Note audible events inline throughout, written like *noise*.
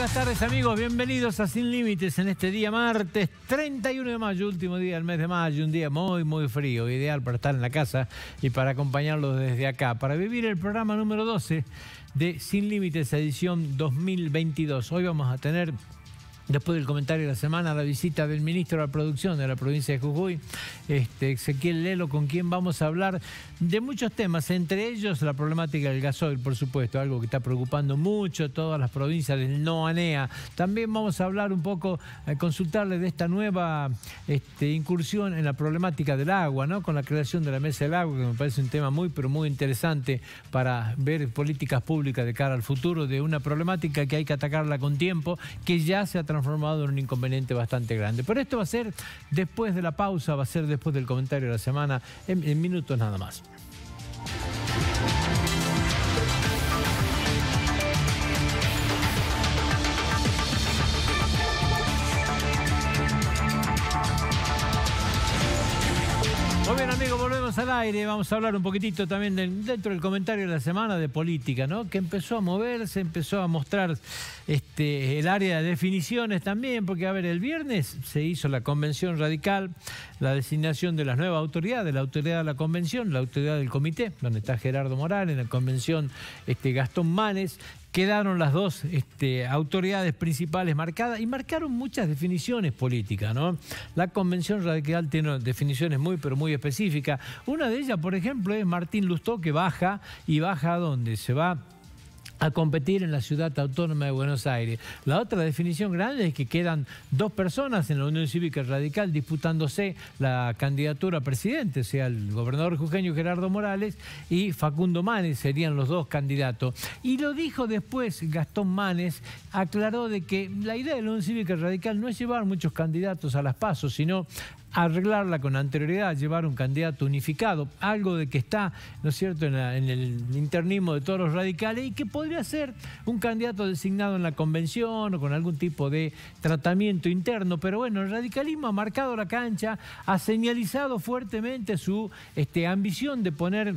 buenas tardes amigos, bienvenidos a Sin Límites en este día martes 31 de mayo, último día del mes de mayo, un día muy muy frío, ideal para estar en la casa y para acompañarlos desde acá, para vivir el programa número 12 de Sin Límites edición 2022. Hoy vamos a tener Después del comentario de la semana, la visita del ministro de la Producción de la provincia de Jujuy, este, Ezequiel Lelo, con quien vamos a hablar de muchos temas, entre ellos la problemática del gasoil, por supuesto, algo que está preocupando mucho todas las provincias del no ANEA. También vamos a hablar un poco, a eh, consultarle de esta nueva este, incursión en la problemática del agua, ¿no? con la creación de la Mesa del Agua, que me parece un tema muy, pero muy interesante para ver políticas públicas de cara al futuro de una problemática que hay que atacarla con tiempo, que ya se ha transformado transformado en un inconveniente bastante grande. Pero esto va a ser después de la pausa, va a ser después del comentario de la semana, en minutos nada más. al aire, vamos a hablar un poquitito también dentro del comentario de la semana de política, ¿no? Que empezó a moverse, empezó a mostrar este, el área de definiciones también, porque a ver, el viernes se hizo la convención radical, la designación de las nuevas autoridades, la autoridad de la convención, la autoridad del comité, donde está Gerardo Morales, en la convención este, Gastón Manes, quedaron las dos este, autoridades principales marcadas y marcaron muchas definiciones políticas. ¿no? La Convención Radical tiene definiciones muy, pero muy específicas. Una de ellas, por ejemplo, es Martín Lustó, que baja, y baja a dónde? Se va a competir en la ciudad autónoma de Buenos Aires. La otra definición grande es que quedan dos personas en la Unión Cívica Radical disputándose la candidatura a presidente, o sea, el gobernador jujeño Gerardo Morales y Facundo Manes serían los dos candidatos. Y lo dijo después Gastón Manes, aclaró de que la idea de la Unión Cívica Radical no es llevar muchos candidatos a las pasos, sino arreglarla con anterioridad, llevar un candidato unificado, algo de que está, ¿no es cierto?, en, el internismo de todos los radicales y que podría ser un candidato designado en la convención o con algún tipo de tratamiento interno. Pero bueno, el radicalismo ha marcado la cancha, ha señalizado fuertemente su este, ambición de poner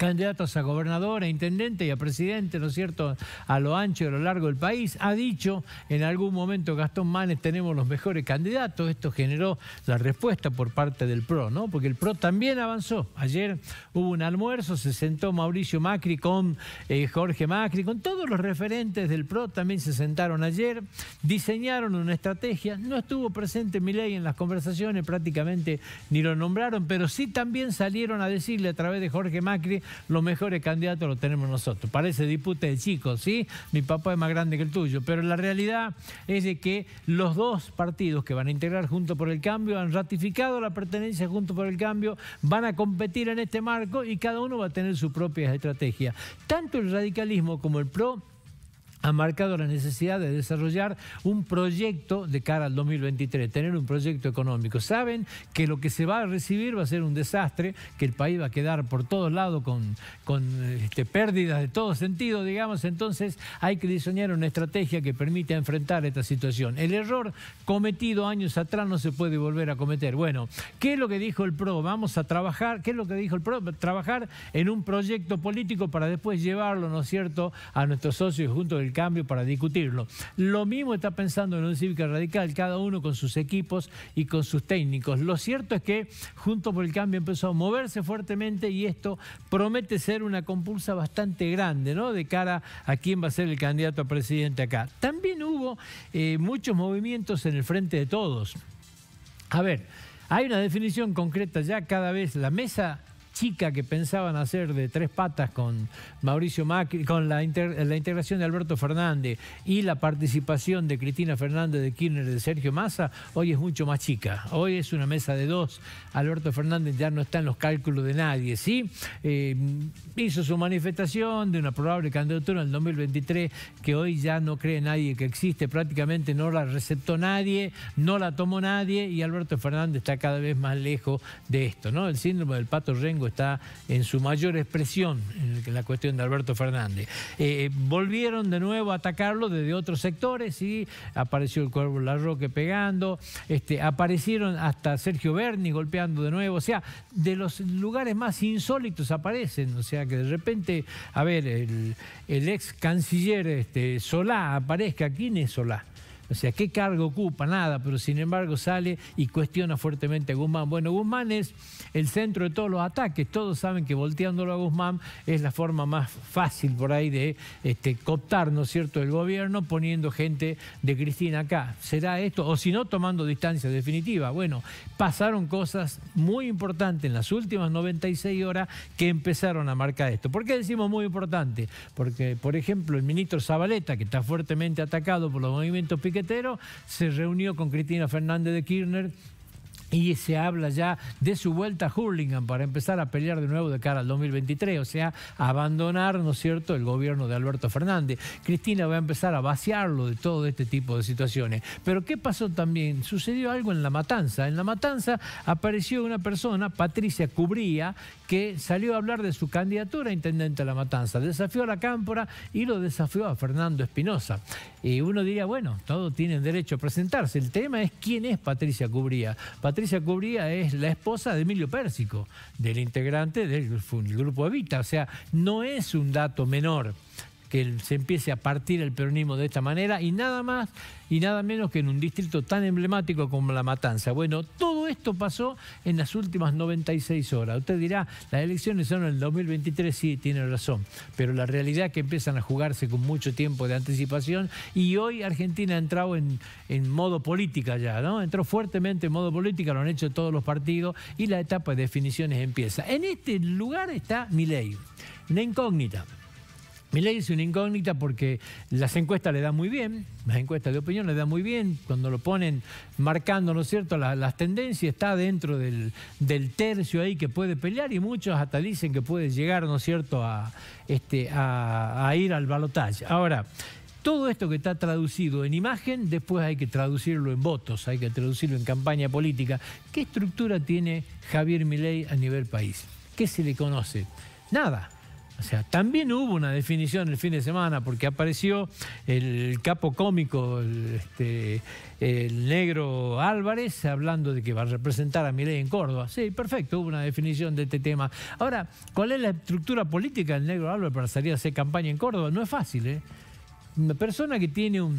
candidatos a gobernador, a intendente y a presidente, ¿no es cierto?, a lo ancho y a lo largo del país. Ha dicho en algún momento Gastón Manes, tenemos los mejores candidatos. Esto generó la respuesta por parte del PRO, ¿no? Porque el PRO también avanzó. Ayer hubo un almuerzo, se sentó Mauricio Macri con eh, Jorge Macri, con todos los referentes del PRO también se sentaron ayer, diseñaron una estrategia. No estuvo presente Milei en las conversaciones, prácticamente ni lo nombraron, pero sí también salieron a decirle a través de Jorge Macri los mejores candidatos los tenemos nosotros. Parece diputado de chicos, ¿sí? Mi papá es más grande que el tuyo, pero la realidad es de que los dos partidos que van a integrar Junto por el Cambio han ratificado la pertenencia Junto por el Cambio, van a competir en este marco y cada uno va a tener su propia estrategia. Tanto el radicalismo como el PRO ha marcado la necesidad de desarrollar un proyecto de cara al 2023, tener un proyecto económico. Saben que lo que se va a recibir va a ser un desastre, que el país va a quedar por todos lados con, con este, pérdidas de todo sentido, digamos, entonces hay que diseñar una estrategia que permita enfrentar esta situación. El error cometido años atrás no se puede volver a cometer. Bueno, ¿qué es lo que dijo el PRO? Vamos a trabajar, ¿qué es lo que dijo el PRO? Trabajar en un proyecto político para después llevarlo, ¿no es cierto?, a nuestros socios junto del cambio para discutirlo. Lo mismo está pensando en un Cívica Radical, cada uno con sus equipos y con sus técnicos. Lo cierto es que junto por el Cambio empezó a moverse fuertemente y esto promete ser una compulsa bastante grande, ¿no? De cara a quién va a ser el candidato a presidente acá. También hubo eh, muchos movimientos en el frente de todos. A ver, hay una definición concreta ya cada vez. La mesa chica que pensaban hacer de tres patas con Mauricio Macri, con la, la integración de Alberto Fernández y la participación de Cristina Fernández de Kirchner de Sergio Massa, hoy es mucho más chica. Hoy es una mesa de dos. Alberto Fernández ya no está en los cálculos de nadie, ¿sí? Eh, hizo su manifestación de una probable candidatura en el 2023 que hoy ya no cree nadie que existe, prácticamente no la receptó nadie, no la tomó nadie y Alberto Fernández está cada vez más lejos de esto, ¿no? El síndrome del pato Rengo está en su mayor expresión, en la cuestión de Alberto Fernández. Eh, eh, volvieron de nuevo a atacarlo desde otros sectores y apareció el Cuervo Larroque pegando, este, aparecieron hasta Sergio Berni golpeando de nuevo, o sea, de los lugares más insólitos aparecen, o sea que de repente, a ver, el, ex canciller este, Solá aparezca, ¿quién es Solá? O sea, ¿qué cargo ocupa? Nada, pero sin embargo sale y cuestiona fuertemente a Guzmán. Bueno, Guzmán es el centro de todos los ataques. Todos saben que volteándolo a Guzmán es la forma más fácil por ahí de este, cooptar, ¿no es cierto?, el gobierno poniendo gente de Cristina acá. ¿Será esto? O si no, tomando distancia definitiva. Bueno, pasaron cosas muy importantes en las últimas 96 horas que empezaron a marcar esto. ¿Por qué decimos muy importante? Porque, por ejemplo, el ministro Zabaleta, que está fuertemente atacado por los movimientos piqueteros, se reunió con Cristina Fernández de Kirchner y se habla ya de su vuelta a Hurlingham para empezar a pelear de nuevo de cara al 2023, o sea, abandonar, ¿no es cierto?, el gobierno de Alberto Fernández. Cristina va a empezar a vaciarlo de todo este tipo de situaciones. Pero ¿qué pasó también? Sucedió algo en La Matanza. En La Matanza apareció una persona, Patricia Cubría, que salió a hablar de su candidatura a intendente a La Matanza. Desafió a la Cámpora y lo desafió a Fernando Espinosa. Y uno diría, bueno, todos tienen derecho a presentarse. El tema es quién es Patricia Cubría. Patricia Cubría es la esposa de Emilio Pérsico, del integrante del grupo Evita. O sea, no es un dato menor que se empiece a partir el peronismo de esta manera y nada más y nada menos que en un distrito tan emblemático como La Matanza. Bueno, todo esto pasó en las últimas 96 horas. Usted dirá, las elecciones son en el 2023, sí, tiene razón, pero la realidad es que empiezan a jugarse con mucho tiempo de anticipación y hoy Argentina ha entrado en, en modo política ya, ¿no? Entró fuertemente en modo política, lo han hecho todos los partidos y la etapa de definiciones empieza. En este lugar está ley, la incógnita. Milei es una incógnita porque las encuestas le dan muy bien, las encuestas de opinión le dan muy bien, cuando lo ponen marcando, ¿no es cierto?, las, tendencias, está dentro del, tercio ahí que puede pelear y muchos hasta dicen que puede llegar, ¿no es cierto?, a, este, a, ir al balotaje. Ahora, todo esto que está traducido en imagen, después hay que traducirlo en votos, hay que traducirlo en campaña política. ¿Qué estructura tiene Javier Milei a nivel país? ¿Qué se le conoce? Nada. O sea, también hubo una definición el fin de semana porque apareció el capo cómico, el, este, el negro Álvarez, hablando de que va a representar a Milei en Córdoba. Sí, perfecto, hubo una definición de este tema. Ahora, ¿cuál es la estructura política del negro Álvarez para salir a hacer campaña en Córdoba? No es fácil, ¿eh? Una persona que tiene un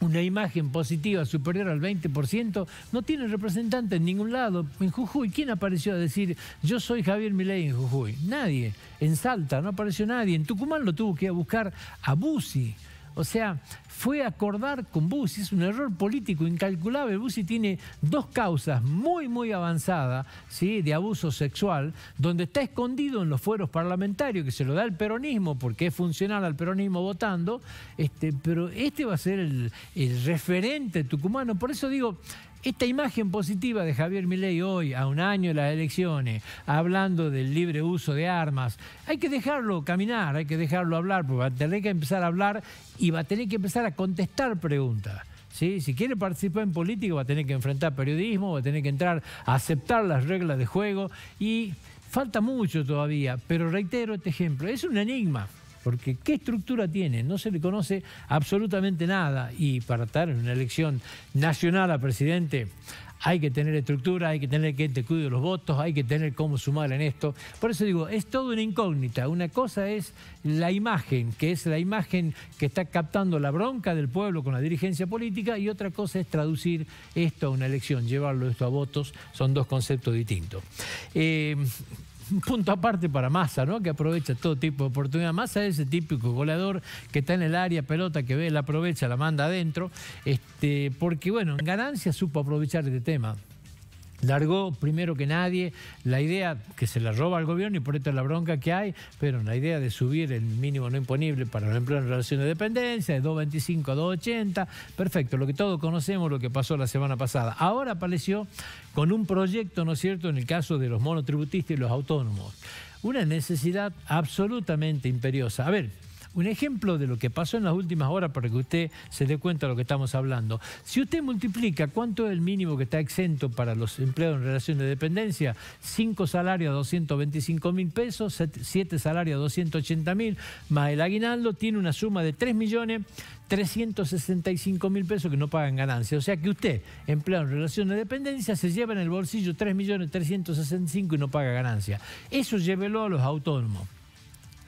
una imagen positiva superior al 20%, no tiene representante en ningún lado. En Jujuy, ¿quién apareció a decir yo soy Javier Milei en Jujuy? Nadie. En Salta no apareció nadie. En Tucumán lo tuvo que ir a buscar a Busi. O sea, fue acordar con Bussi, es un error político incalculable. Bussi tiene dos causas muy, muy avanzadas ¿sí? de abuso sexual, donde está escondido en los fueros parlamentarios, que se lo da el peronismo, porque es funcional al peronismo votando, este, pero este va a ser el, el referente tucumano. Por eso digo, esta imagen positiva de Javier Milei hoy, a un año de las elecciones, hablando del libre uso de armas, hay que dejarlo caminar, hay que dejarlo hablar, porque va a tener que empezar a hablar y va a tener que empezar a contestar preguntas. Si quiere participar en política va a tener que enfrentar periodismo, va a tener que entrar a aceptar las reglas de juego y falta mucho todavía, pero reitero este ejemplo, es un enigma porque ¿qué estructura tiene? No se le conoce absolutamente nada y para estar en una elección nacional a presidente hay que tener estructura, hay que tener que te cuide los votos, hay que tener cómo sumar en esto. Por eso digo, es todo una incógnita. Una cosa es la imagen, que es la imagen que está captando la bronca del pueblo con la dirigencia política, y otra cosa es traducir esto a una elección, llevarlo esto a votos, son dos conceptos distintos. Eh, *laughs* punto aparte para Massa, ¿no? Que aprovecha todo tipo de oportunidad. Massa es ese típico goleador que está en el área, pelota que ve, la aprovecha, la manda adentro. Este, porque, bueno, en ganancia supo aprovechar este tema largó primero que nadie la idea que se la roba al gobierno y por esto la bronca que hay, pero la idea de subir el mínimo no imponible para los empleo en relación de dependencia de 2.25 a 2.80, perfecto, lo que todos conocemos, lo que pasó la semana pasada. Ahora apareció con un proyecto, ¿no es cierto?, en el caso de los monotributistas y los autónomos. Una necesidad absolutamente imperiosa. A ver, un ejemplo de lo que pasó en las últimas horas para que usted se dé cuenta de lo que estamos hablando. Si usted multiplica cuánto es el mínimo que está exento para los empleados en relación de dependencia, 5 salarios a 225 mil pesos, 7 salarios a 280 mil, más el aguinaldo, tiene una suma de 3.365.000 millones 365 mil pesos que no pagan ganancias. O sea que usted, empleado en relación de dependencia, se lleva en el bolsillo 3.365.000 millones 365 y no paga ganancia. Eso llévelo a los autónomos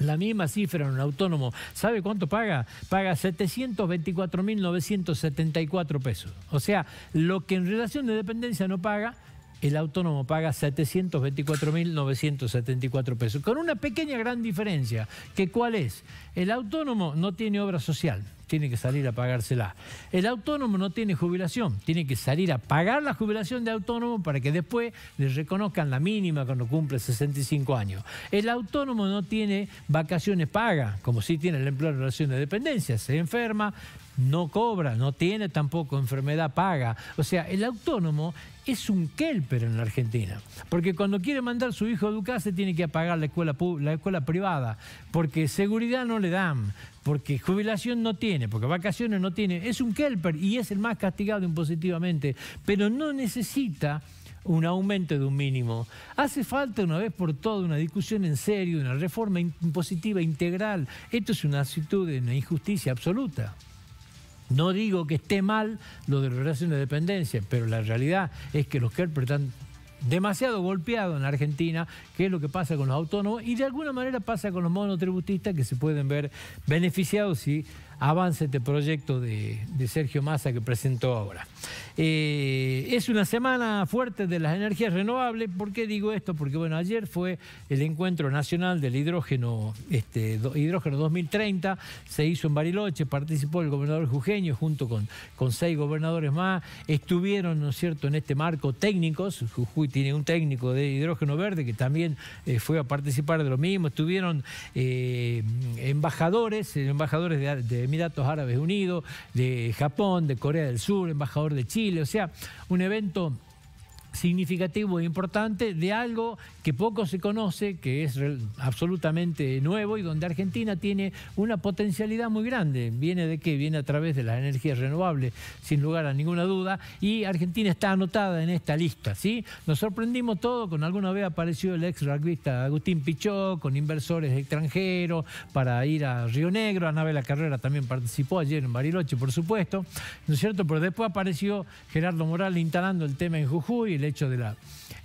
la misma cifra en un autónomo, ¿sabe cuánto paga? Paga 724.974 pesos. O sea, lo que en relación de dependencia no paga, el autónomo paga 724.974 pesos, con una pequeña gran diferencia, que cuál es, el autónomo no tiene obra social, tiene que salir a pagársela. El autónomo no tiene jubilación, tiene que salir a pagar la jubilación de autónomo para que después le reconozcan la mínima cuando cumple 65 años. El autónomo no tiene vacaciones pagas, como sí tiene el empleo en relación de dependencia, se enferma, no cobra, no tiene tampoco enfermedad paga. O sea, el autónomo es un kelper en la Argentina, porque cuando quiere mandar su hijo a educarse tiene que pagar la escuela, privada, porque seguridad no le dan, porque jubilación no tiene, porque vacaciones no tiene. Es un kelper y es el más castigado impositivamente, pero no necesita un aumento de un mínimo. Hace falta una vez por todas una discusión en serio, una reforma impositiva integral. Esto es una actitud de una injusticia absoluta. No digo que esté mal lo de la relaciones de dependencia, pero la realidad es que los Kerper están demasiado golpeados en la Argentina, que es lo que pasa con los autónomos y de alguna manera pasa con los monotributistas que se pueden ver beneficiados y avance este proyecto de, Sergio Massa que presentó ahora. Eh, es una semana fuerte de las energías renovables. ¿Por qué digo esto? Porque bueno, ayer fue el encuentro nacional del hidrógeno, este, hidrógeno 2030, se hizo en Bariloche, participó el gobernador Jujeño junto con, con seis gobernadores más, estuvieron, ¿no es cierto?, en este marco técnicos, Jujuy tiene un técnico de hidrógeno verde que también eh, fue a participar de lo mismo, estuvieron eh, embajadores, embajadores de Emiratos Árabes Unidos, de Japón, de Corea del Sur, embajador de Chile, o sea, un evento significativo e importante de algo que poco se conoce, que es absolutamente nuevo y donde Argentina tiene una potencialidad muy grande. ¿Viene de qué? Viene a través de las energías renovables, sin lugar a ninguna duda, y Argentina está anotada en esta lista. ¿sí? Nos sorprendimos todo, con alguna vez apareció el ex rugbyista Agustín Pichó... con inversores extranjeros para ir a Río Negro, la Carrera también participó ayer en Bariloche, por supuesto, ¿no es cierto? Pero después apareció Gerardo Morales instalando el tema en Jujuy, el hecho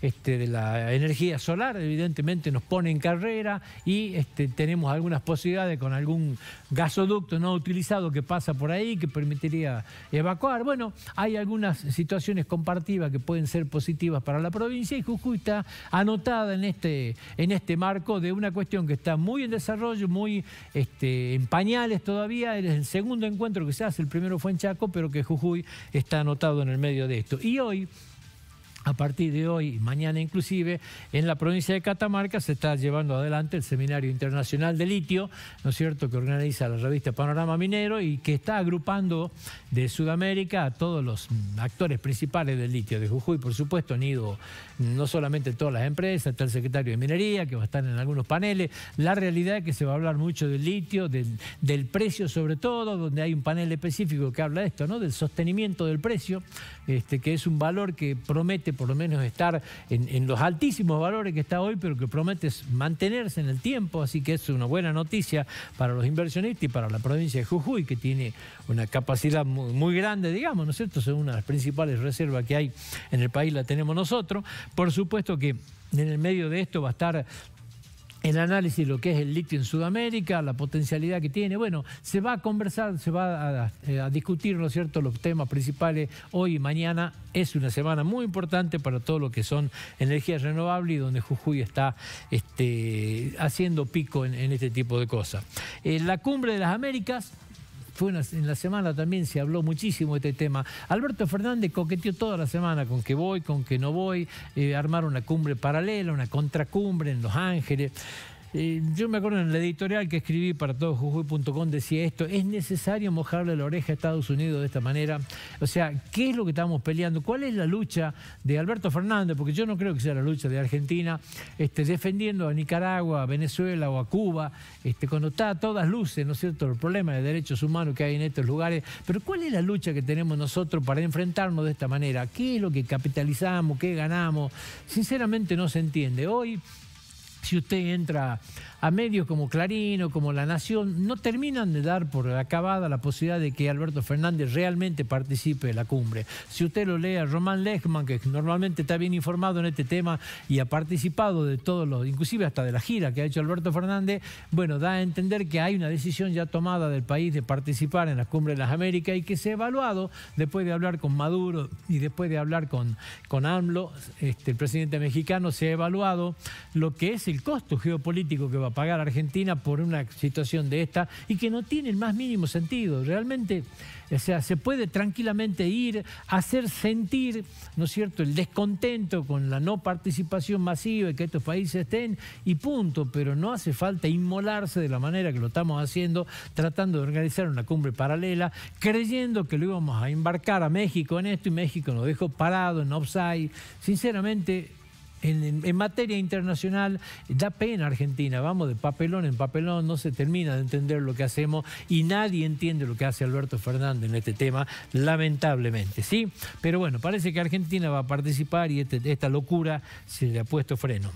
este, de la, energía solar, evidentemente nos pone en carrera y este, tenemos algunas posibilidades con algún gasoducto no utilizado que pasa por ahí que permitiría evacuar. Bueno, hay algunas situaciones compartidas que pueden ser positivas para la provincia y Jujuy está anotada en este, en este marco de una cuestión que está muy en desarrollo, muy este, en pañales todavía, es el segundo encuentro que se hace, el primero fue en Chaco, pero que Jujuy está anotado en el medio de esto. Y hoy a partir de hoy, mañana inclusive, en la provincia de Catamarca se está llevando adelante el Seminario Internacional de Litio, ¿no es cierto?, que organiza la revista Panorama Minero y que está agrupando de Sudamérica a todos los actores principales del litio, de Jujuy, por supuesto, han ido no solamente todas las empresas, está el secretario de Minería, que va a estar en algunos paneles, la realidad es que se va a hablar mucho del litio, del, precio sobre todo, donde hay un panel específico que habla de esto, ¿no?, del sostenimiento del precio, este, que es un valor que promete por lo menos estar en, los altísimos valores que está hoy, pero que promete mantenerse en el tiempo, así que es una buena noticia para los inversionistas y para la provincia de Jujuy, que tiene una capacidad muy, grande, digamos, ¿no es cierto? Es una de las principales reservas que hay en el país, la tenemos nosotros. Por supuesto que en el medio de esto va a estar el análisis de lo que es el litio en Sudamérica, la potencialidad que tiene. Bueno, se va a conversar, se va eh, a, discutir, ¿no es cierto?, los temas principales hoy y mañana. Es una semana muy importante para todo lo que son energías renovables y donde Jujuy está este, haciendo pico en, este tipo de cosas. Eh, la cumbre de las Américas en la semana también se habló muchísimo de este tema. Alberto Fernández coqueteó toda la semana con que voy, con que no voy, eh, armar una cumbre paralela, una contracumbre en Los Ángeles. Eh, yo me acuerdo en la editorial que escribí para todojujuy.com decía esto, es necesario mojarle la oreja a Estados Unidos de esta manera. O sea, ¿qué es lo que estamos peleando? ¿Cuál es la lucha de Alberto Fernández? Porque yo no creo que sea la lucha de Argentina este, defendiendo a Nicaragua, a Venezuela o a Cuba, este, cuando está a todas luces, ¿no es cierto?, el problema de derechos humanos que hay en estos lugares. Pero ¿cuál es la lucha que tenemos nosotros para enfrentarnos de esta manera? ¿Qué es lo que capitalizamos? ¿Qué ganamos? Sinceramente no se entiende. Hoy si usted entra a medios como Clarín o como La Nación, no terminan de dar por acabada la posibilidad de que Alberto Fernández realmente participe de la cumbre. Si usted lo lee a Román Lechman, que normalmente está bien informado en este tema y ha participado de todo, los, inclusive hasta de la gira que ha hecho Alberto Fernández, bueno, da a entender que hay una decisión ya tomada del país de participar en las cumbres de las Américas y que se ha evaluado después de hablar con Maduro y después de hablar con, con AMLO, este, el presidente mexicano, se ha evaluado lo que es el costo geopolítico que va a pagar Argentina por una situación de esta y que no tiene el más mínimo sentido. Realmente, o sea, se puede tranquilamente ir, a hacer sentir, ¿no es cierto?, el descontento con la no participación masiva y que estos países estén y punto, pero no hace falta inmolarse de la manera que lo estamos haciendo, tratando de organizar una cumbre paralela, creyendo que lo íbamos a embarcar a México en esto y México lo dejó parado en offside. Sinceramente, en, materia internacional da pena Argentina, vamos de papelón en papelón, no se termina de entender lo que hacemos y nadie entiende lo que hace Alberto Fernández en este tema, lamentablemente, ¿sí? Pero bueno, parece que Argentina va a participar y este, esta locura se le ha puesto freno.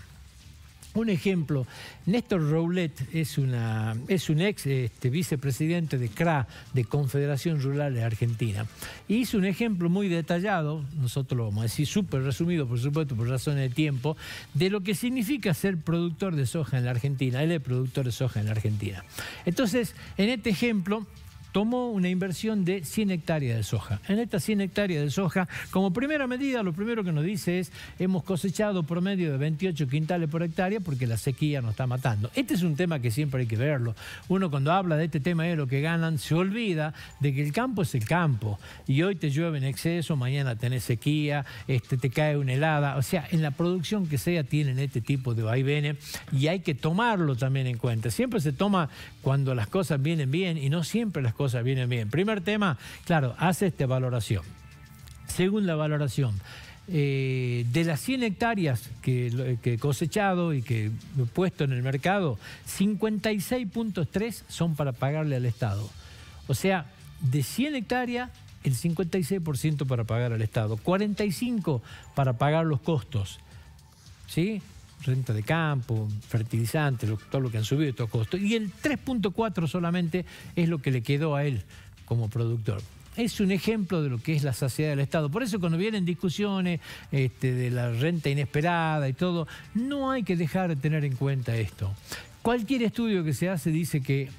Un ejemplo, Néstor Roulette es, una, es un ex este, vicepresidente de CRA, de Confederación Rural de Argentina, y hizo un ejemplo muy detallado, nosotros lo vamos a decir súper resumido, por supuesto, por razones de tiempo, de lo que significa ser productor de soja en la Argentina. Él es productor de soja en la Argentina. Entonces, en este ejemplo, tomó una inversión de 100 hectáreas de soja. En estas 100 hectáreas de soja, como primera medida, lo primero que nos dice es, hemos cosechado promedio de 28 quintales por hectárea porque la sequía nos está matando. Este es un tema que siempre hay que verlo. Uno cuando habla de este tema de lo que ganan, se olvida de que el campo es el campo. Y hoy te llueve en exceso, mañana tenés sequía, este, te cae una helada. O sea, en la producción que sea tienen este tipo de vaivenes y hay que tomarlo también en cuenta. Siempre se toma cuando las cosas vienen bien y no siempre las cosas cosas vienen bien. Primer tema, claro, hace esta valoración. según la valoración. Eh, de las 100 hectáreas que, he cosechado y que he puesto en el mercado, 56.3 son para pagarle al Estado. O sea, de 100 hectáreas, el 56% para pagar al Estado, 45 para pagar los costos. ¿Sí? renta de campo, fertilizantes, todo lo que han subido estos costos. Y el 3.4 solamente es lo que le quedó a él como productor es un ejemplo de lo que es la saciedad del Estado. Por eso cuando vienen discusiones este, de la renta inesperada y todo, no hay que dejar de tener en cuenta esto. Cualquier estudio que se hace dice que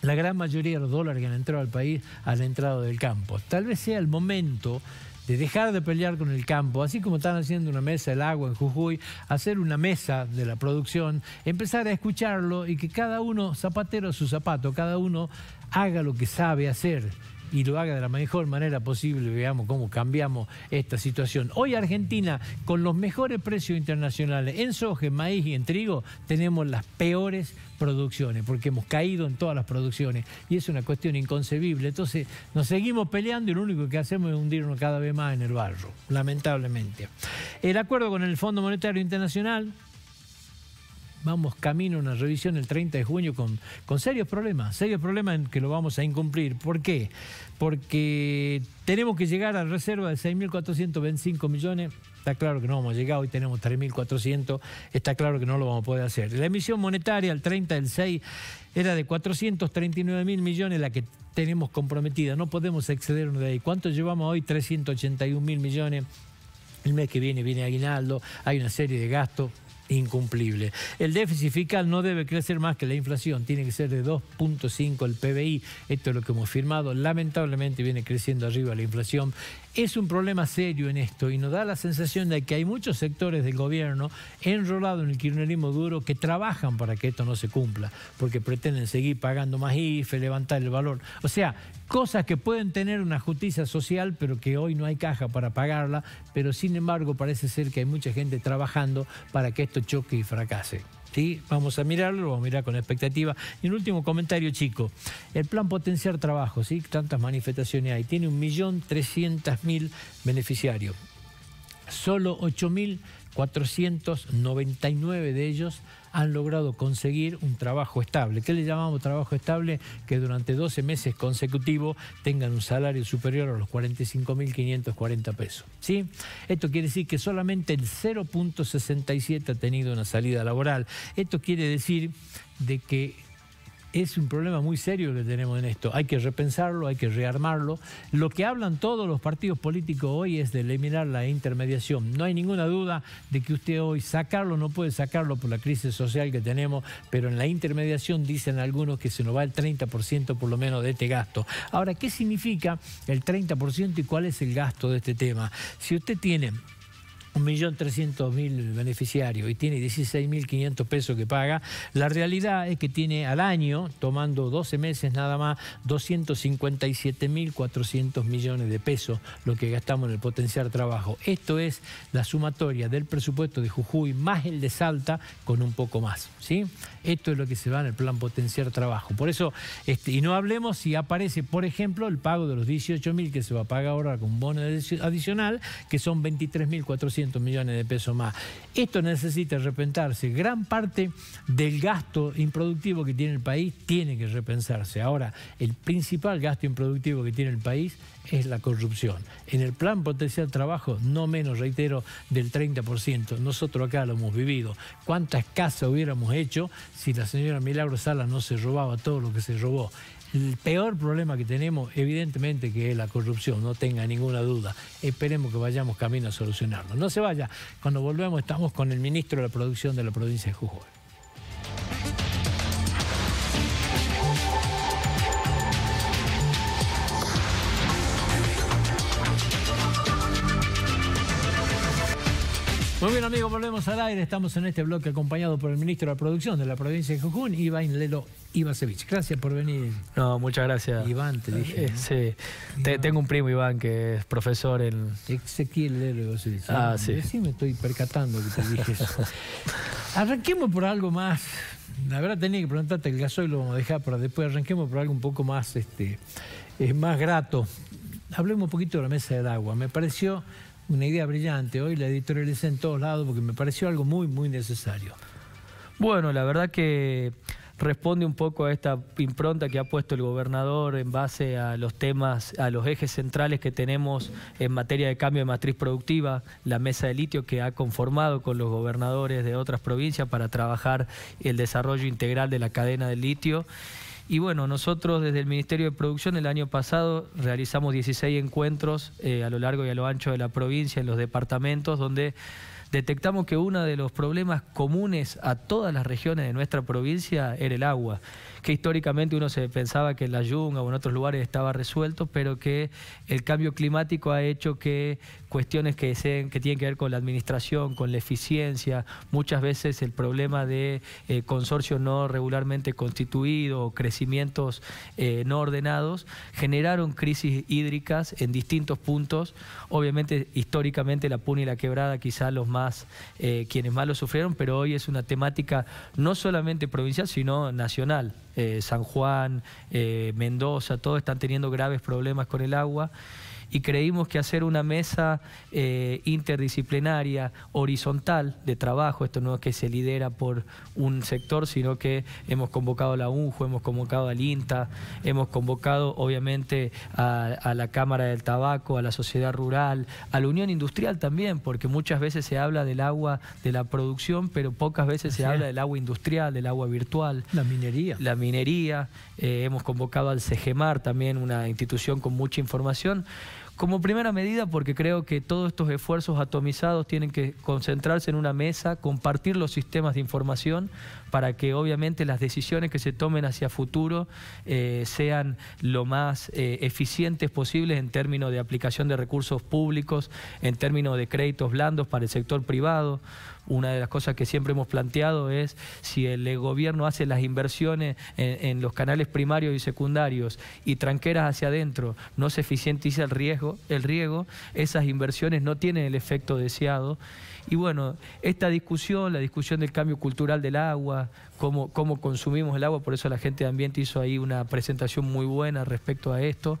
la gran mayoría de los dólares que han entrado al país han entrado del campo. Tal vez sea el momento de dejar de pelear con el campo, así como están haciendo una mesa del agua en Jujuy, hacer una mesa de la producción, empezar a escucharlo y que cada uno, zapatero a su zapato, cada uno haga lo que sabe hacer y lo haga de la mejor manera posible, veamos cómo cambiamos esta situación. Hoy Argentina, con los mejores precios internacionales en soja, en maíz y en trigo, tenemos las peores producciones, porque hemos caído en todas las producciones y es una cuestión inconcebible. Entonces nos seguimos peleando y lo único que hacemos es hundirnos cada vez más en el barro, lamentablemente. El acuerdo con el Fondo Monetario Internacional vamos camino a una revisión el 30 de junio con, con serios problemas, serios problemas en que lo vamos a incumplir. ¿Por qué? Porque tenemos que llegar a reserva de 6.425 millones. Está claro que no vamos a llegar, hoy tenemos 3.400, está claro que no lo vamos a poder hacer. La emisión monetaria el 30 del 6 era de 439 mil millones la que tenemos comprometida, no podemos excedernos de ahí. ¿Cuánto llevamos hoy? 381 mil millones. El mes que viene viene aguinaldo, hay una serie de gastos, incumplible. El déficit fiscal no debe crecer más que la inflación, tiene que ser de 2.5 el PBI, esto es lo que hemos firmado, lamentablemente viene creciendo arriba la inflación es un problema serio en esto y nos da la sensación de que hay muchos sectores del gobierno enrolados en el kirchnerismo duro que trabajan para que esto no se cumpla, porque pretenden seguir pagando más IFE, levantar el valor. O sea, cosas que pueden tener una justicia social, pero que hoy no hay caja para pagarla, pero sin embargo parece ser que hay mucha gente trabajando para que esto choque y fracase. Vamos a mirarlo, vamos a mirar con expectativa. Y un último comentario, chico. El plan Potenciar Trabajo, ¿sí? Tantas manifestaciones hay. Tiene 1.300.000 beneficiarios. Solo 8.499 de ellos han logrado conseguir un trabajo estable. ¿Qué le llamamos trabajo estable? Que durante 12 meses consecutivos tengan un salario superior a los 45.540 pesos. ¿sí? Esto quiere decir que solamente el 0.67 ha tenido una salida laboral. Esto quiere decir de que es un problema muy serio que tenemos en esto. Hay que repensarlo, hay que rearmarlo. Lo que hablan todos los partidos políticos hoy es de eliminar la intermediación. No hay ninguna duda de que usted hoy sacarlo no puede sacarlo por la crisis social que tenemos, pero en la intermediación dicen algunos que se nos va el 30% por lo menos de este gasto. Ahora, ¿qué significa el 30% y cuál es el gasto de este tema? Si usted tiene 1.300.000 beneficiarios y tiene 16.500 pesos que paga, la realidad es que tiene al año, tomando 12 meses nada más, 257.400 millones de pesos lo que gastamos en el potenciar trabajo. Esto es la sumatoria del presupuesto de Jujuy más el de Salta con un poco más. ¿sí? Esto es lo que se va en el plan potenciar trabajo. Por eso, este, y no hablemos si aparece, por ejemplo, el pago de los 18.000 que se va a pagar ahora con bono adicional, que son 23.400 millones de pesos más. Esto necesita repensarse. Gran parte del gasto improductivo que tiene el país tiene que repensarse. Ahora, el principal gasto improductivo que tiene el país es la corrupción. En el plan potencial trabajo, no menos, reitero, del 30%. Nosotros acá lo hemos vivido. ¿Cuántas casas hubiéramos hecho si la señora Milagro Sala no se robaba todo lo que se robó? El peor problema que tenemos, evidentemente, que es la corrupción, no tenga ninguna duda. Esperemos que vayamos camino a solucionarlo. No se vaya, cuando volvemos estamos con el ministro de la Producción de la provincia de Jujuy. amigos, volvemos al aire. Estamos en este bloque acompañado por el ministro de la Producción de la provincia de Jujuy, Iván Lelo Ibasevich. Gracias por venir. No, muchas gracias. Iván, te dije. Eh, sí. Tengo un primo, Iván, que es profesor en... Ezequiel Lelo Ivasevich. ¿eh? Ah, sí. Sí me estoy percatando que te dije eso. *laughs* Arranquemos por algo más... La verdad tenía que preguntarte el gasoil, lo vamos a dejar para después. Arranquemos por algo un poco más, este, eh, más grato. Hablemos un poquito de la mesa del agua. Me pareció una idea brillante. Hoy la editorializa en todos lados porque me pareció algo muy, muy necesario. Bueno, la verdad que responde un poco a esta impronta que ha puesto el gobernador en base a los temas, a los ejes centrales que tenemos en materia de cambio de matriz productiva, la mesa de litio que ha conformado con los gobernadores de otras provincias para trabajar el desarrollo integral de la cadena del litio y bueno, nosotros desde el Ministerio de Producción el año pasado realizamos 16 encuentros eh, a lo largo y a lo ancho de la provincia, en los departamentos, donde detectamos que uno de los problemas comunes a todas las regiones de nuestra provincia era el agua que históricamente uno se pensaba que en la yunga o en otros lugares estaba resuelto, pero que el cambio climático ha hecho que cuestiones que, tienen que ver con la administración, con la eficiencia, muchas veces el problema de eh, consorcio no regularmente constituido, crecimientos eh, no ordenados, generaron crisis hídricas en distintos puntos. Obviamente, históricamente la Puna y la Quebrada quizá los más, eh, quienes más lo sufrieron, pero hoy es una temática no solamente provincial, sino nacional. Eh, San Juan, eh, Mendoza, todos están teniendo graves problemas con el agua y creímos que hacer una mesa eh, interdisciplinaria, horizontal de trabajo, esto no es que se lidera por un sector, sino que hemos convocado a la UNJO, hemos convocado al INTA, hemos convocado obviamente a, la Cámara del Tabaco, a la Sociedad Rural, a la Unión Industrial también, porque muchas veces se habla del agua de la producción, pero pocas veces se habla del agua industrial, del agua virtual. La minería. La minería. Eh, hemos convocado al CEGEMAR, también una institución con mucha información. Como primera medida, porque creo que todos estos esfuerzos atomizados tienen que concentrarse en una mesa, compartir los sistemas de información para que obviamente las decisiones que se tomen hacia futuro eh, sean lo más eh, eficientes posibles en términos de aplicación de recursos públicos, en términos de créditos blandos para el sector privado, una de las cosas que siempre hemos planteado es si el gobierno hace las inversiones en, los canales primarios y secundarios y tranqueras hacia adentro, no se eficientiza el riesgo, el riego, esas inversiones no tienen el efecto deseado. Y bueno, esta discusión, la discusión del cambio cultural del agua, cómo, cómo consumimos el agua, por eso la gente de ambiente hizo ahí una presentación muy buena respecto a esto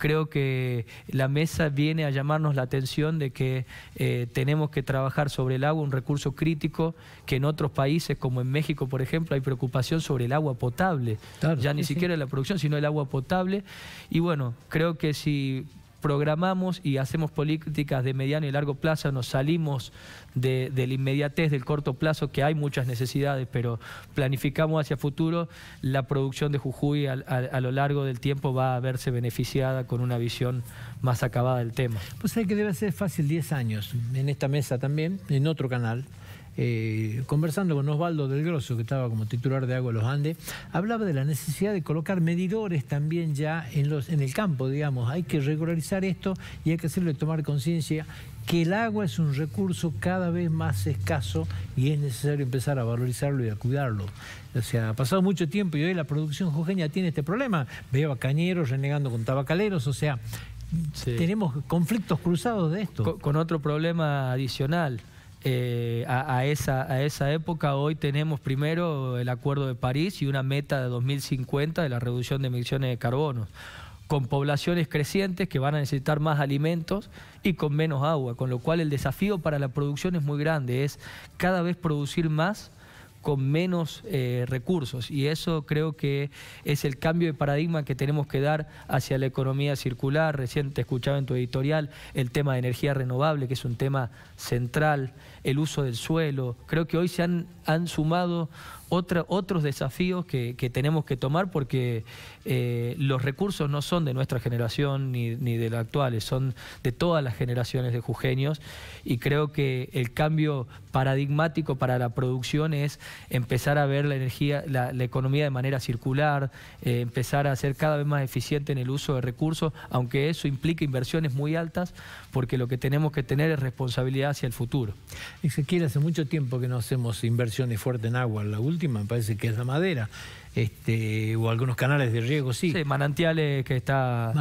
creo que la mesa viene a llamarnos la atención de que eh, tenemos que trabajar sobre el agua, un recurso crítico que en otros países, como en México, por ejemplo, hay preocupación sobre el agua potable. ya ni siquiera la producción, sino el agua potable. Y bueno, creo que si programamos y hacemos políticas de mediano y largo plazo, nos salimos de, la inmediatez del corto plazo, que hay muchas necesidades, pero planificamos hacia futuro, la producción de Jujuy a, lo largo del tiempo va a verse beneficiada con una visión más acabada del tema. Pues hay que debe ser fácil 10 años, en esta mesa también, en otro canal, eh, conversando con Osvaldo del Grosso, que estaba como titular de Agua de Los Andes, hablaba de la necesidad de colocar medidores también ya en, los, en el campo, digamos. Hay que regularizar esto y hay que hacerle tomar conciencia que el agua es un recurso cada vez más escaso y es necesario empezar a valorizarlo y a cuidarlo. O sea, ha pasado mucho tiempo y hoy la producción jujeña tiene este problema. Veo cañeros renegando con tabacaleros, o sea, tenemos conflictos cruzados de esto. con otro problema adicional, eh, a, a, esa, a esa época. Hoy tenemos primero el Acuerdo de París y una meta de 2050 de la reducción de emisiones de carbono, con poblaciones crecientes que van a necesitar más alimentos y con menos agua, con lo cual el desafío para la producción es muy grande, es cada vez producir más con menos eh, recursos. Y eso creo que es el cambio de paradigma que tenemos que dar hacia la economía circular. Recién te escuchaba en tu editorial el tema de energía renovable, que es un tema central el uso del suelo. Creo que hoy se han, sumado otros desafíos que, tenemos que tomar porque eh, los recursos no son de nuestra generación ni, de la actual, son de todas las generaciones de jujeños y creo que el cambio paradigmático para la producción es empezar a ver la energía, la, economía de manera circular, eh, empezar a ser cada vez más eficiente en el uso de recursos, aunque eso implica inversiones muy altas, porque lo que tenemos que tener es responsabilidad hacia el futuro quiere hace mucho tiempo que no hacemos inversiones fuertes en agua. La última me parece que es la madera. Este, o algunos canales de riego, sí. Sí, manantiales que está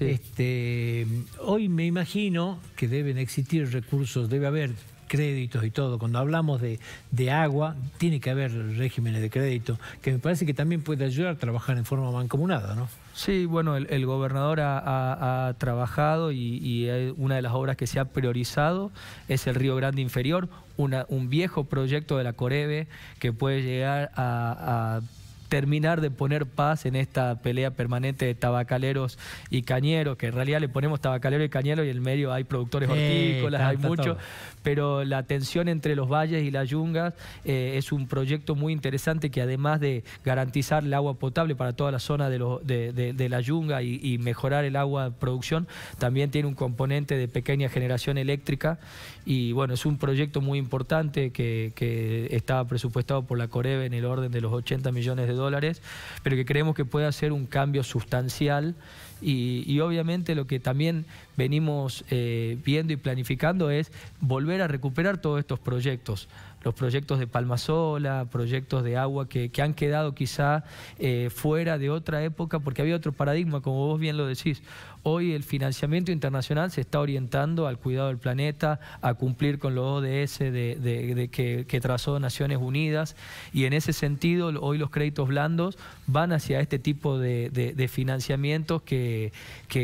Este, hoy me imagino que deben existir recursos, debe haber créditos y todo. Cuando hablamos de, de, agua, tiene que haber regímenes de crédito, que me parece que también puede ayudar a trabajar en forma mancomunada, ¿no? Sí, bueno, el, gobernador ha, trabajado y, una de las obras que se ha priorizado es el Río Grande Inferior, un viejo proyecto de la Corebe que puede llegar a terminar de poner paz en esta pelea permanente de tabacaleros y cañeros, que en realidad le ponemos tabacalero y cañero y en el medio hay productores hortícolas, hay mucho, pero la tensión entre los valles y las yungas eh, es un proyecto muy interesante que además de garantizar el agua potable para toda la zona de, la yunga y, mejorar el agua de producción, también tiene un componente de pequeña generación eléctrica y bueno, es un proyecto muy importante que, estaba presupuestado por la Coreve en el orden de los 80 millones de dólares dólares, pero que creemos que puede hacer un cambio sustancial y, obviamente lo que también venimos eh, viendo y planificando es volver a recuperar todos estos proyectos los proyectos de palmasola, proyectos de agua que, han quedado quizá eh, fuera de otra época, porque había otro paradigma, como vos bien lo decís. Hoy el financiamiento internacional se está orientando al cuidado del planeta, a cumplir con los ODS de, que, trazó Naciones Unidas y en ese sentido hoy los créditos blandos van hacia este tipo de, financiamientos que,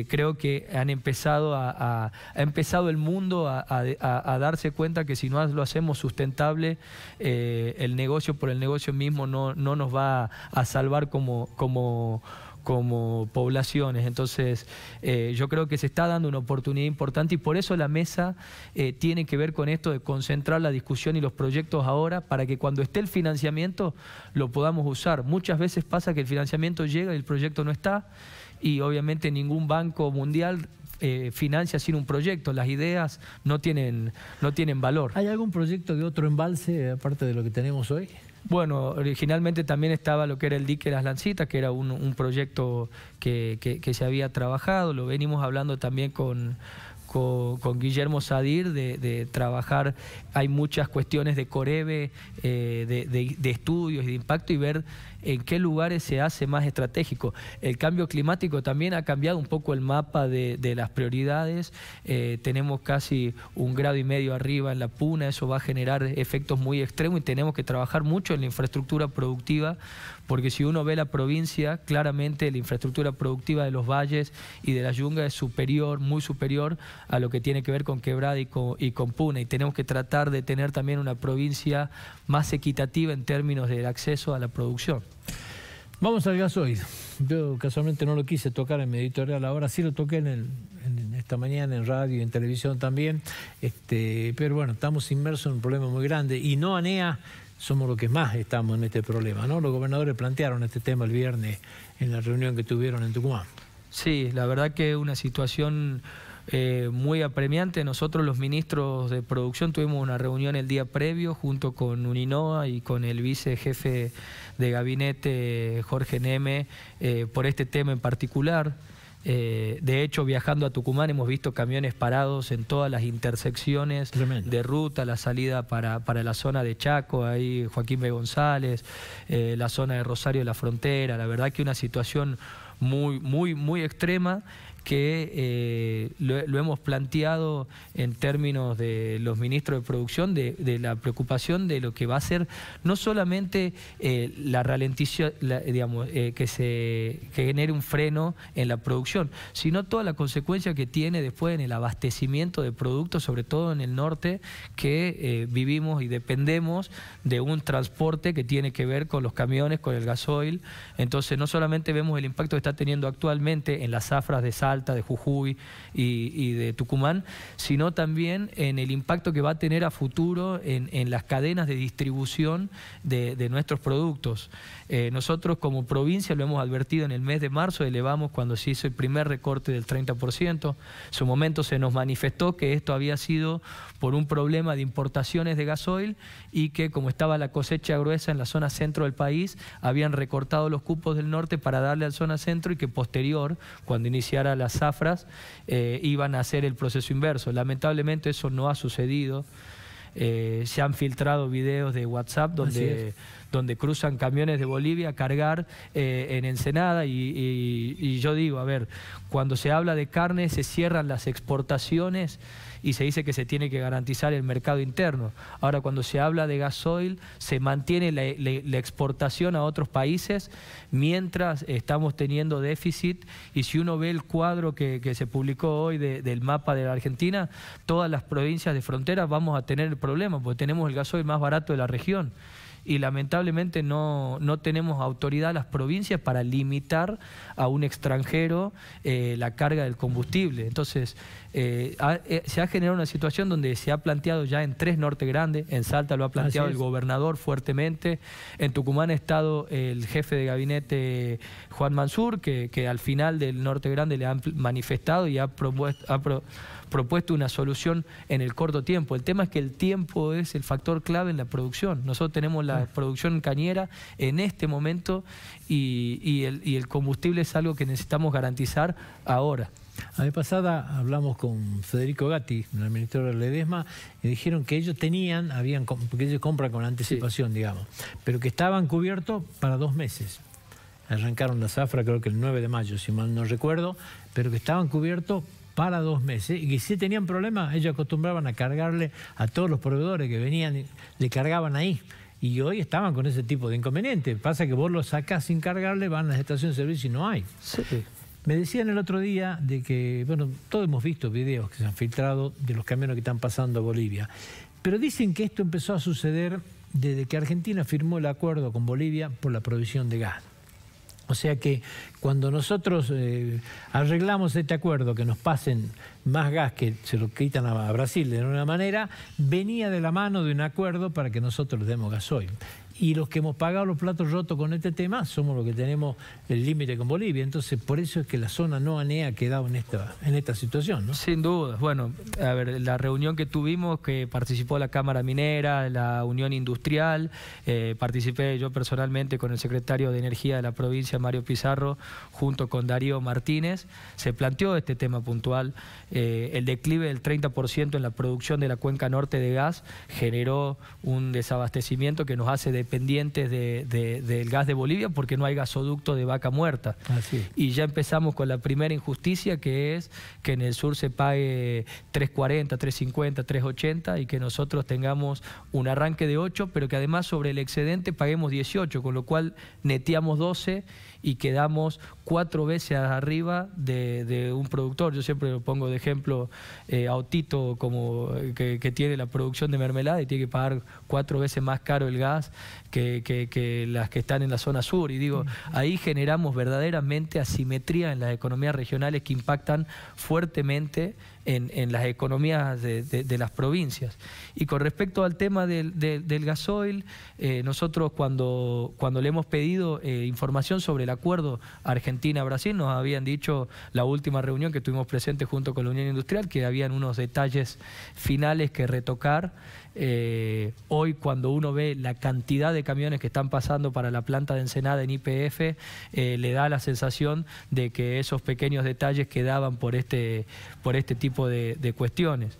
creo que han empezado a, empezado el mundo a, darse cuenta que si no lo hacemos sustentable, eh, el negocio por el negocio mismo no, no nos va a salvar como, como como poblaciones. Entonces, eh, yo creo que se está dando una oportunidad importante y por eso la mesa eh, tiene que ver con esto de concentrar la discusión y los proyectos ahora para que cuando esté el financiamiento lo podamos usar. Muchas veces pasa que el financiamiento llega y el proyecto no está y obviamente ningún banco mundial eh, financia sin un proyecto. Las ideas no tienen, no tienen valor. ¿Hay algún proyecto de otro embalse aparte de lo que tenemos hoy? Bueno, originalmente también estaba lo que era el dique Las Lancitas, que era un, proyecto que, se había trabajado, lo venimos hablando también con, Guillermo Sadir, de, trabajar, hay muchas cuestiones de Corebe, eh, de, de, estudios y de impacto y ver en qué lugares se hace más estratégico. El cambio climático también ha cambiado un poco el mapa de, las prioridades. Eh, tenemos casi un grado y medio arriba en la puna, eso va a generar efectos muy extremos y tenemos que trabajar mucho en la infraestructura productiva, porque si uno ve la provincia, claramente la infraestructura productiva de los valles y de la yunga es superior, muy superior a lo que tiene que ver con quebrada y con puna. Y tenemos que tratar de tener también una provincia más equitativa en términos del acceso a la producción. Vamos al gasoil. Yo casualmente no lo quise tocar en mi editorial, ahora sí lo toqué en, esta mañana en radio y en televisión también. Este, pero bueno, estamos inmersos en un problema muy grande y no ANEA somos los que más estamos en este problema, ¿no? Los gobernadores plantearon este tema el viernes en la reunión que tuvieron en Tucumán. Sí, la verdad que es una situación eh, muy apremiante. Nosotros los ministros de producción tuvimos una reunión el día previo junto con Uninoa y con el vicejefe de gabinete Jorge Neme eh, por este tema en particular. Eh, de hecho, viajando a Tucumán hemos visto camiones parados en todas las intersecciones de ruta, la salida para, la zona de Chaco, ahí Joaquín B. González, la zona de Rosario de la Frontera, la verdad que una situación muy, muy, muy extrema que eh, lo, hemos planteado en términos de los ministros de producción, de, la preocupación de lo que va a ser no solamente eh, la ralentización, digamos, eh, que se genere un freno en la producción, sino toda la consecuencia que tiene después en el abastecimiento de productos, sobre todo en el norte, que vivimos y dependemos de un transporte que tiene que ver con los camiones, con el gasoil. Entonces, no solamente vemos el impacto que está teniendo actualmente en las zafras de sal, de Jujuy y, de Tucumán, sino también en el impacto que va a tener a futuro en, las cadenas de distribución de nuestros productos. Eh, nosotros como provincia lo hemos advertido en el mes de marzo, elevamos cuando se hizo el primer recorte del 30%. En su momento se nos manifestó que esto había sido por un problema de importaciones de gasoil y que como estaba la cosecha gruesa en la zona centro del país, habían recortado los cupos del norte para darle al zona centro y que posterior, cuando iniciara las zafras, eh, iban a hacer el proceso inverso. Lamentablemente eso no ha sucedido. Eh, se han filtrado videos de WhatsApp donde donde cruzan camiones de Bolivia a cargar eh, en Ensenada. Y, yo digo, a ver, cuando se habla de carne se cierran las exportaciones y se dice que se tiene que garantizar el mercado interno. Ahora, cuando se habla de gasoil, se mantiene la, exportación a otros países mientras estamos teniendo déficit. Y si uno ve el cuadro que, se publicó hoy del mapa de la Argentina, todas las provincias de frontera vamos a tener el problema, porque tenemos el gasoil más barato de la región y lamentablemente no, no tenemos autoridad las provincias para limitar a un extranjero eh, la carga del combustible. Entonces, eh, eh, se ha generado una situación donde se ha planteado ya en tres Norte Grande, en Salta lo ha planteado el gobernador fuertemente, en Tucumán ha estado el jefe de gabinete Juan Mansur, que, que al final del Norte Grande le han manifestado y ha propuesto... una solución en el corto tiempo. El tema es que el tiempo es el factor clave en la producción. Nosotros tenemos la producción cañera en este momento y el combustible es algo que necesitamos garantizar ahora. La vez pasada hablamos con Federico Gatti, el administrador de Ledesma, y dijeron que ellos tenían, habían, porque ellos compran con anticipación, digamos, pero que estaban cubiertos para dos meses. Arrancaron la zafra creo que el 9 de mayo, si mal no recuerdo, pero que estaban cubiertos para dos meses y que si tenían problemas, ellos acostumbraban a cargarle a todos los proveedores que venían, le cargaban ahí. Y hoy estaban con ese tipo de inconveniente. Pasa que vos lo sacás sin cargarle, van a las estaciones de servicio y no hay. Sí. Me decían el otro día de que, bueno, todos hemos visto videos que se han filtrado de los caminos que están pasando a Bolivia, pero dicen que esto empezó a suceder desde que Argentina firmó el acuerdo con Bolivia por la provisión de gas. O sea que cuando nosotros eh, arreglamos este acuerdo, que nos pasen más gas que se lo quitan a, Brasil de alguna manera, venía de la mano de un acuerdo para que nosotros demos gasoil y los que hemos pagado los platos rotos con este tema somos los que tenemos el límite con Bolivia. Entonces, por eso es que la zona no anea ha quedado en esta, en esta situación. ¿no? Sin duda. Bueno, a ver, la reunión que tuvimos, que participó la Cámara Minera, la Unión Industrial, eh, participé yo personalmente con el secretario de Energía de la provincia, Mario Pizarro, junto con Darío Martínez, se planteó este tema puntual. Eh, el declive del 30% en la producción de la cuenca norte de gas generó un desabastecimiento que nos hace de dependientes del gas de Bolivia porque no hay gasoducto de vaca muerta. Y ya empezamos con la primera injusticia que es que en el sur se pague 3.40, 3.50, 3.80 y que nosotros tengamos un arranque de 8, pero que además sobre el excedente paguemos 18, con lo cual neteamos 12 y quedamos cuatro veces arriba de, un productor. Yo siempre lo pongo de ejemplo eh, a Otito, como, eh, que, tiene la producción de mermelada y tiene que pagar cuatro veces más caro el gas que, las que están en la zona sur. Y digo, ahí generamos verdaderamente asimetría en las economías regionales que impactan fuertemente en, las economías de, las provincias. Y con respecto al tema del, del, gasoil, eh, nosotros cuando, cuando le hemos pedido eh, información sobre el acuerdo Argentina-Brasil, nos habían dicho la última reunión que tuvimos presente junto con la Unión Industrial, que habían unos detalles finales que retocar. Eh, hoy cuando uno ve la cantidad de camiones que están pasando para la planta de Ensenada en IPF, eh, le da la sensación de que esos pequeños detalles quedaban por este, por este tipo de, cuestiones.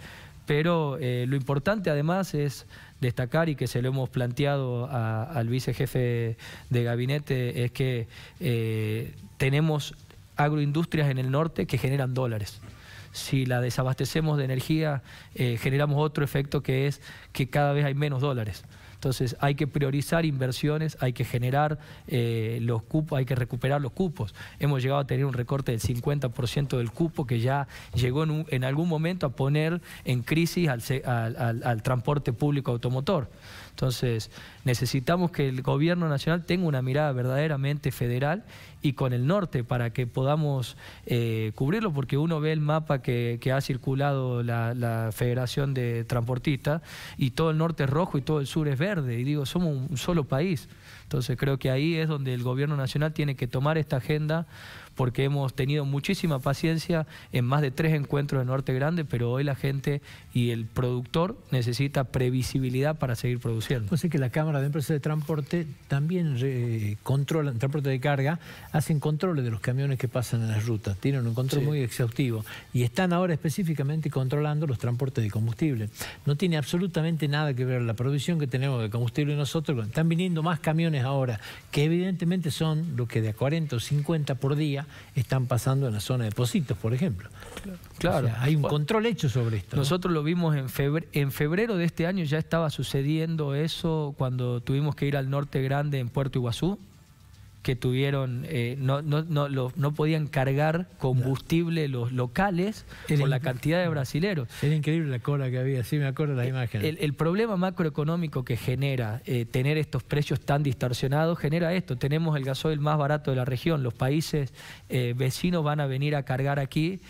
Pero eh, lo importante además es destacar y que se lo hemos planteado al vicejefe de gabinete es que tenemos agroindustrias en el norte que generan dólares si la desabastecemos de energía, eh, generamos otro efecto que es que cada vez hay menos dólares. Entonces hay que priorizar inversiones, hay que generar eh, los cupos, hay que recuperar los cupos. Hemos llegado a tener un recorte del 50% del cupo que ya llegó en, algún momento a poner en crisis al transporte público automotor. Entonces, necesitamos que el gobierno nacional tenga una mirada verdaderamente federal y con el norte para que podamos eh, cubrirlo, porque uno ve el mapa que, ha circulado la, la, Federación de Transportistas y todo el norte es rojo y todo el sur es verde, y digo, somos un solo país. Entonces creo que ahí es donde el gobierno nacional tiene que tomar esta agenda porque hemos tenido muchísima paciencia en más de tres encuentros de Norte Grande, pero hoy la gente y el productor necesita previsibilidad para seguir produciendo. Pues es que la Cámara de Empresas de Transporte también controla... ...en transporte de carga, hacen controles de los camiones que pasan en las rutas, tienen un control muy exhaustivo y están ahora específicamente controlando los transportes de combustible. No tiene absolutamente nada que ver la producción que tenemos de combustible nosotros, están viniendo más camiones ahora, que evidentemente son lo que de a 40 o 50 por día están pasando en la zona de Positos, por ejemplo. Claro. hay un control hecho sobre esto. Nosotros lo vimos en en febrero de este año, ya estaba sucediendo eso cuando tuvimos que ir al Norte Grande en Puerto Iguazú, que tuvieron, eh, no, no, podían cargar combustible los locales ...con la cantidad de brasileros. Era increíble la cola que había, sí me acuerdo las eh, imágenes. El, problema macroeconómico que genera eh, tener estos precios tan distorsionados genera esto. Tenemos el gasoil más barato de la región, los países vecinos van a venir a cargar aquí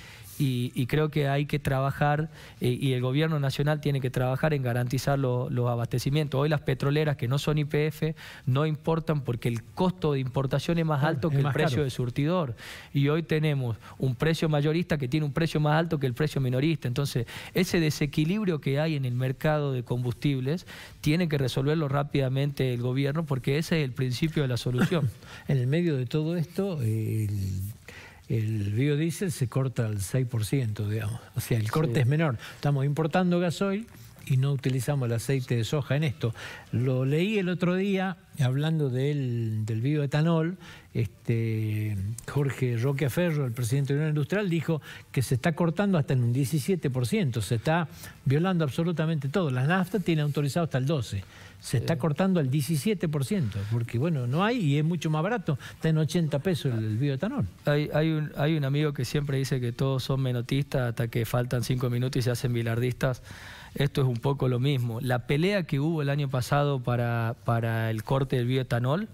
y, creo que hay que trabajar eh, y el gobierno nacional tiene que trabajar en garantizar los abastecimientos. Hoy las petroleras que no son IPF no importan porque el costo de importación es más alto que el precio de surtidor. Y hoy tenemos un precio mayorista que tiene un precio más alto que el precio minorista. Entonces, ese desequilibrio que hay en el mercado de combustibles tiene que resolverlo rápidamente el gobierno porque ese es el principio de la solución. *coughs* en el medio de todo esto, el el biodiesel se corta al 6%, digamos. O sea, el corte es menor. Estamos importando gasoil y no utilizamos el aceite de soja en esto. Lo leí el otro día hablando del, bioetanol. Este, Jorge Roqueferro, el presidente de la Unión Industrial, dijo que se está cortando hasta en un 17%. Se está violando absolutamente todo. La nafta tiene autorizado hasta el 12% se está eh, cortando al 17%, porque bueno, no hay y es mucho más barato, está en 80 pesos el, bioetanol. Hay, un, hay un amigo que siempre dice que todos son menotistas hasta que faltan 5 minutos y se hacen bilardistas. Esto es un poco lo mismo. La pelea que hubo el año pasado para, para el corte del bioetanol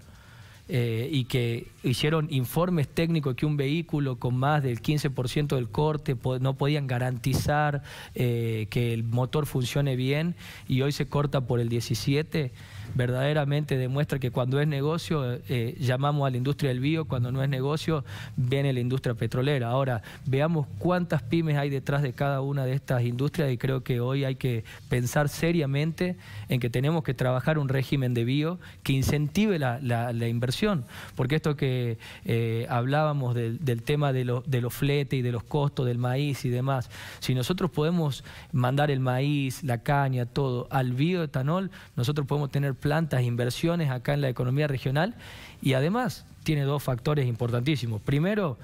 eh, y que hicieron informes técnicos que un vehículo con más del 15% del corte no podían garantizar eh, que el motor funcione bien y hoy se corta por el 17%, verdaderamente demuestra que cuando es negocio eh, llamamos a la industria del bio, cuando no es negocio viene la industria petrolera. Ahora, veamos cuántas pymes hay detrás de cada una de estas industrias y creo que hoy hay que pensar seriamente en que tenemos que trabajar un régimen de bio que incentive la, inversión, porque esto que eh, hablábamos del, tema de, de los fletes y de los costos del maíz y demás, si nosotros podemos mandar el maíz, la caña, todo al bioetanol, nosotros podemos tener plantas, inversiones acá en la economía regional y además tiene dos factores importantísimos. Primero,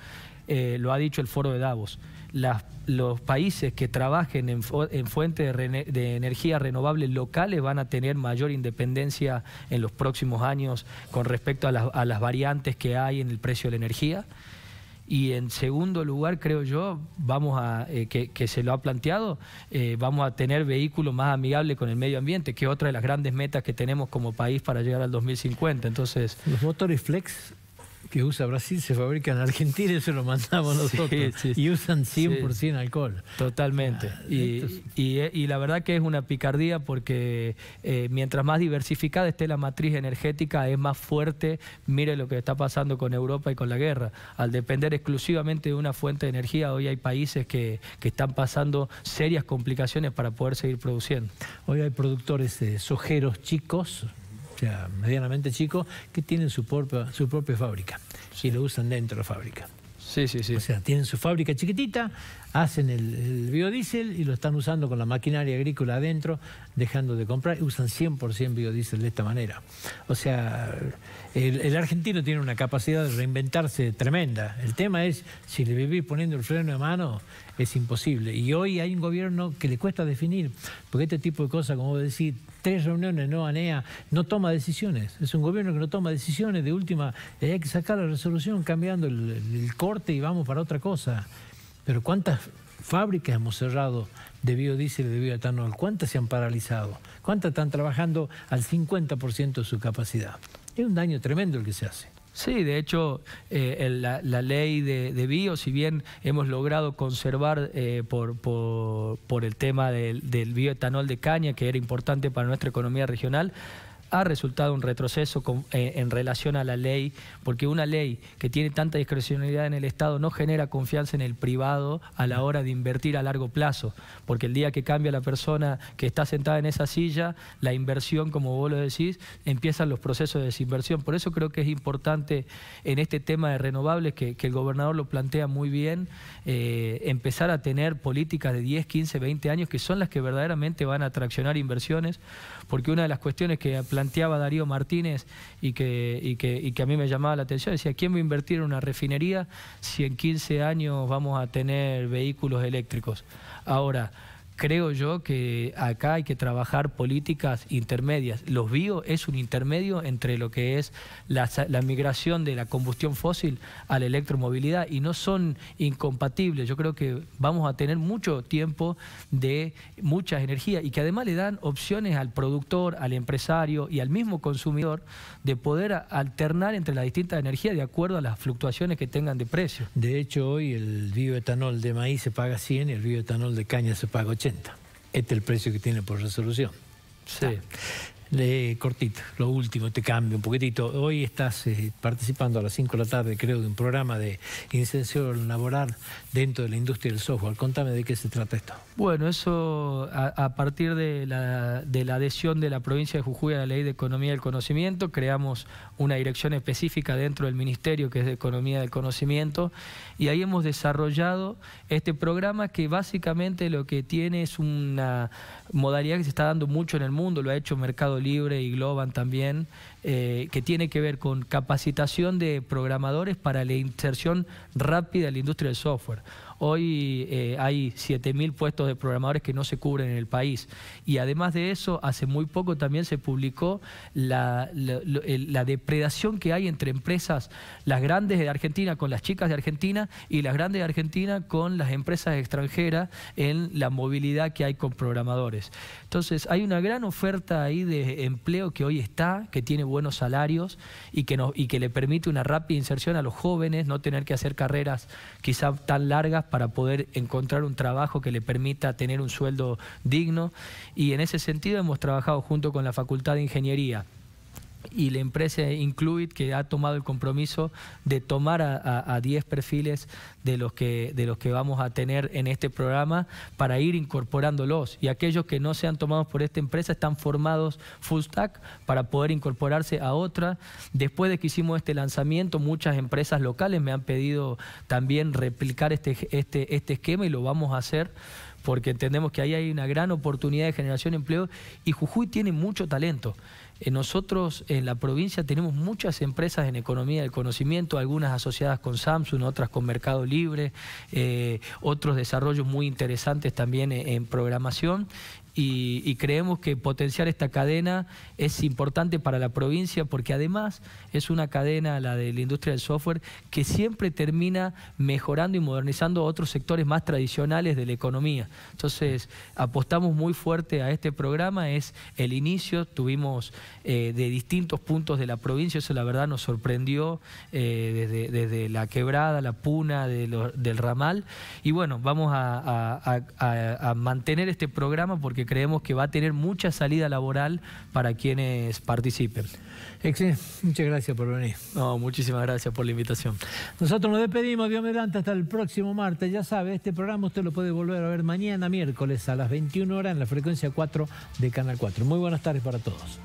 eh, lo ha dicho el foro de Davos, los países que trabajen en, fuentes de, energía renovable locales van a tener mayor independencia en los próximos años con respecto a las variantes que hay en el precio de la energía. Y en segundo lugar, creo yo, vamos a, eh, que, se lo ha planteado, eh, vamos a tener vehículos más amigables con el medio ambiente, que otra de las grandes metas que tenemos como país para llegar al 2050. Entonces, los motores flex que usa Brasil se fabrica en Argentina, eso lo mandamos *laughs* nosotros. y usan 100% alcohol. Totalmente. Ah, y, eh, y, la verdad que es una picardía porque eh, mientras más diversificada esté la matriz energética, es más fuerte. Mire lo que está pasando con Europa y con la guerra. Al depender exclusivamente de una fuente de energía, hoy hay países que, que están pasando serias complicaciones para poder seguir produciendo. Hoy hay productores de sojeros chicos sea medianamente chico que tienen su, propia, su propia fábrica y lo usan dentro de la fábrica. Sí, sí, sí. O sea, tienen su fábrica chiquitita, hacen el, biodiesel y lo están usando con la maquinaria agrícola adentro, dejando de comprar, y usan 100% biodiesel de esta manera. O sea, el, argentino tiene una capacidad de reinventarse tremenda. El tema es, si le vivís poniendo el freno de mano, es imposible. Y hoy hay un gobierno que le cuesta definir, porque este tipo de cosas, como decir tres reuniones, no ANEA, no toma decisiones. Es un gobierno que no toma decisiones, de última eh, hay que sacar la resolución cambiando el, corte y vamos para otra cosa. Pero ¿cuántas fábricas hemos cerrado de biodiesel y de bioetanol? ¿Cuántas se han paralizado? ¿Cuántas están trabajando al 50% de su capacidad? Es un daño tremendo el que se hace. Sí, de hecho, eh, la, ley de, bio, si bien hemos logrado conservar eh, por, el tema del, del bioetanol de caña, que era importante para nuestra economía regional, ha resultado un retroceso eh, en relación a la ley, porque una ley que tiene tanta discrecionalidad en el Estado no genera confianza en el privado a la hora de invertir a largo plazo, porque el día que cambia la persona que está sentada en esa silla, la inversión, como vos lo decís, empiezan los procesos de desinversión. Por eso creo que es importante en este tema de renovables, que, el gobernador lo plantea muy bien, eh, empezar a tener políticas de 10, 15, 20 años que son las que verdaderamente van a atraccionar inversiones, porque una de las cuestiones que planteaba Darío Martínez y que, que, a mí me llamaba la atención, decía, ¿quién va a invertir en una refinería si en 15 años vamos a tener vehículos eléctricos? Ahora, creo yo que acá hay que trabajar políticas intermedias. Los bio es un intermedio entre lo que es la, migración de la combustión fósil a la electromovilidad y no son incompatibles. Yo creo que vamos a tener mucho tiempo de muchas energías y que además le dan opciones al productor, al empresario y al mismo consumidor de poder alternar entre las distintas energías de acuerdo a las fluctuaciones que tengan de precio. De hecho, hoy el bioetanol de maíz se paga 100 y el bioetanol de caña se paga 80. Este es el precio que tiene por resolución. Le, cortito, lo último, te cambio un poquitito. Hoy estás eh, participando a las 5 de la tarde, creo, de un programa de incensión laboral dentro de la industria del software. Contame de qué se trata esto. Bueno, eso a, partir de la, de la, adhesión de la provincia de Jujuy a la Ley de Economía del Conocimiento, creamos una dirección específica dentro del Ministerio que es de Economía del Conocimiento y ahí hemos desarrollado este programa que básicamente lo que tiene es una modalidad que se está dando mucho en el mundo, lo ha hecho Mercado Libre y Globan también, eh, que tiene que ver con capacitación de programadores para la inserción rápida en la industria del software. Hoy eh, hay 7.000 puestos de programadores que no se cubren en el país. Y además de eso, hace muy poco también se publicó la, depredación que hay entre empresas, las grandes de Argentina con las chicas de Argentina y las grandes de Argentina con las empresas extranjeras en la movilidad que hay con programadores. Entonces, hay una gran oferta ahí de empleo que hoy está, que tiene buenos salarios y que, no, y que le permite una rápida inserción a los jóvenes, no tener que hacer carreras quizá tan largas para poder encontrar un trabajo que le permita tener un sueldo digno. Y en ese sentido hemos trabajado junto con la Facultad de Ingeniería y la empresa Incluid que ha tomado el compromiso de tomar a, 10 perfiles de los, que, de los que vamos a tener en este programa para ir incorporándolos. Y aquellos que no sean tomados por esta empresa están formados full stack para poder incorporarse a otra. Después de que hicimos este lanzamiento, muchas empresas locales me han pedido también replicar este, este, este esquema y lo vamos a hacer porque entendemos que ahí hay una gran oportunidad de generación de empleo y Jujuy tiene mucho talento. Eh, nosotros en la provincia tenemos muchas empresas en economía del conocimiento, algunas asociadas con Samsung, otras con Mercado Libre, eh, otros desarrollos muy interesantes también en programación y, creemos que potenciar esta cadena es importante para la provincia porque además es una cadena, la de la industria del software, que siempre termina mejorando y modernizando otros sectores más tradicionales de la economía. Entonces, apostamos muy fuerte a este programa, es el inicio, tuvimos eh, de distintos puntos de la provincia, eso la verdad nos sorprendió eh, desde, desde, la quebrada, la puna, del ramal, y bueno, vamos a mantener este programa porque creemos que va a tener mucha salida laboral para quienes participen. Excelente, muchas gracias por venir. No, muchísimas gracias por la invitación. Nosotros nos despedimos, Dios mediante, hasta el próximo martes. Ya sabe, este programa usted lo puede volver a ver mañana miércoles a las 21 horas en la frecuencia 4 de Canal 4. Muy buenas tardes para todos.